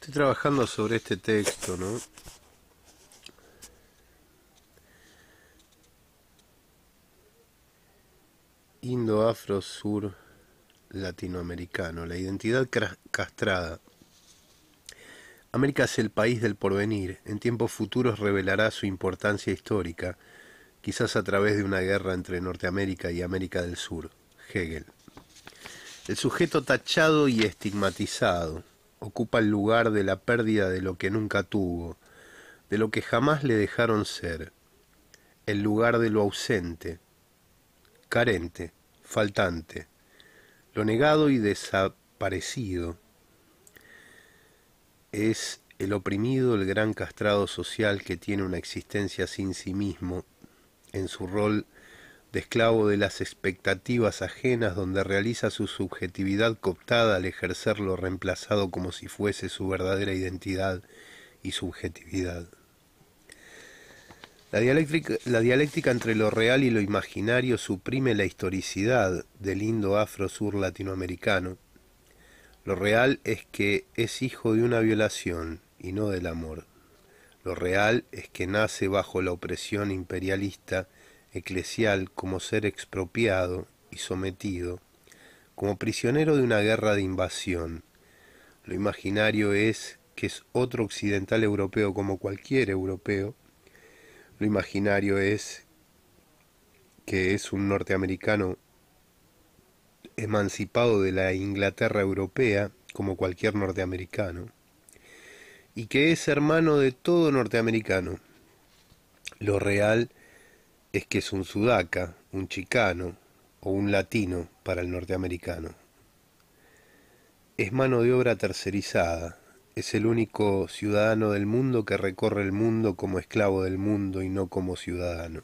Estoy trabajando sobre este texto, ¿no? Indo-Afro-Sur Latinoamericano, la identidad castrada. América es el país del porvenir, en tiempos futuros revelará su importancia histórica, quizás a través de una guerra entre Norteamérica y América del Sur. Hegel. El sujeto tachado y estigmatizado, ocupa el lugar de la pérdida de lo que nunca tuvo, de lo que jamás le dejaron ser, el lugar de lo ausente, carente, faltante, lo negado y desaparecido. Es el oprimido, el gran castrado social que tiene una existencia sin sí mismo, en su rol de esclavo de las expectativas ajenas donde realiza su subjetividad cooptada al ejercerlo reemplazado como si fuese su verdadera identidad y subjetividad. La dialéctica, entre lo real y lo imaginario suprime la historicidad del lindo afro-sur latinoamericano. Lo real es que es hijo de una violación y no del amor. Lo real es que nace bajo la opresión imperialista eclesial como ser expropiado y sometido, como prisionero de una guerra de invasión. Lo imaginario es que es otro occidental europeo como cualquier europeo. Lo imaginario es que es un norteamericano emancipado de la Inglaterra europea como cualquier norteamericano y que es hermano de todo norteamericano. Lo real es que es un sudaca, un chicano o un latino para el norteamericano. Es mano de obra tercerizada, es el único ciudadano del mundo que recorre el mundo como esclavo del mundo y no como ciudadano.